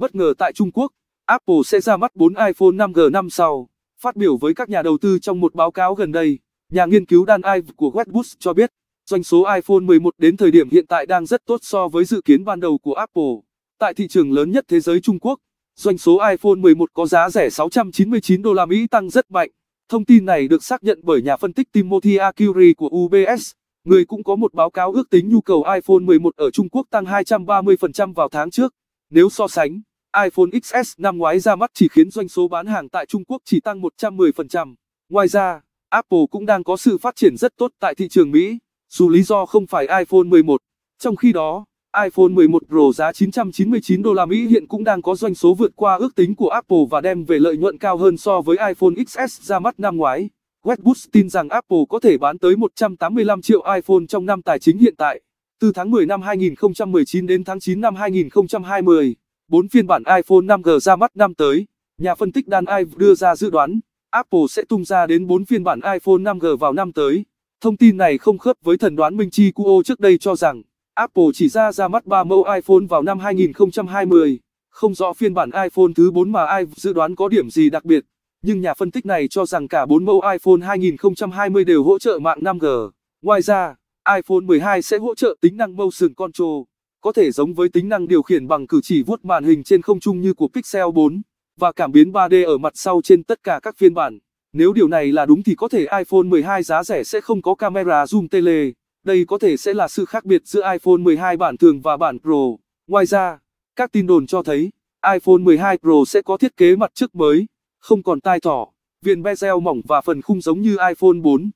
Bất ngờ tại Trung Quốc, Apple sẽ ra mắt 4 iPhone 5G năm sau. Phát biểu với các nhà đầu tư trong một báo cáo gần đây, nhà nghiên cứu Dan Ive của Westwood cho biết, doanh số iPhone 11 đến thời điểm hiện tại đang rất tốt so với dự kiến ban đầu của Apple. Tại thị trường lớn nhất thế giới Trung Quốc, doanh số iPhone 11 có giá rẻ 699 đô la Mỹ tăng rất mạnh. Thông tin này được xác nhận bởi nhà phân tích Timothy Arcuri của UBS, người cũng có một báo cáo ước tính nhu cầu iPhone 11 ở Trung Quốc tăng 230% vào tháng trước. Nếu so sánh iPhone XS năm ngoái ra mắt chỉ khiến doanh số bán hàng tại Trung Quốc chỉ tăng 110%. Ngoài ra, Apple cũng đang có sự phát triển rất tốt tại thị trường Mỹ, dù lý do không phải iPhone 11. Trong khi đó, iPhone 11 Pro giá 999 đô la Mỹ hiện cũng đang có doanh số vượt qua ước tính của Apple và đem về lợi nhuận cao hơn so với iPhone XS ra mắt năm ngoái. Westwood tin rằng Apple có thể bán tới 185 triệu iPhone trong năm tài chính hiện tại, từ tháng 10 năm 2019 đến tháng 9 năm 2020. 4 phiên bản iPhone 5G ra mắt năm tới, nhà phân tích Dan Ive đưa ra dự đoán, Apple sẽ tung ra đến 4 phiên bản iPhone 5G vào năm tới. Thông tin này không khớp với thần đoán Minh Chi Kuo trước đây cho rằng, Apple chỉ ra ra mắt 3 mẫu iPhone vào năm 2020. Không rõ phiên bản iPhone thứ 4 mà Ive dự đoán có điểm gì đặc biệt, nhưng nhà phân tích này cho rằng cả 4 mẫu iPhone 2020 đều hỗ trợ mạng 5G. Ngoài ra, iPhone 12 sẽ hỗ trợ tính năng Motion Control có thể giống với tính năng điều khiển bằng cử chỉ vuốt màn hình trên không trung như của Pixel 4 và cảm biến 3D ở mặt sau trên tất cả các phiên bản. Nếu điều này là đúng thì có thể iPhone 12 giá rẻ sẽ không có camera zoom tele. Đây có thể sẽ là sự khác biệt giữa iPhone 12 bản thường và bản Pro. Ngoài ra, các tin đồn cho thấy iPhone 12 Pro sẽ có thiết kế mặt trước mới, không còn tai thỏ, viền bezel mỏng và phần khung giống như iPhone 4.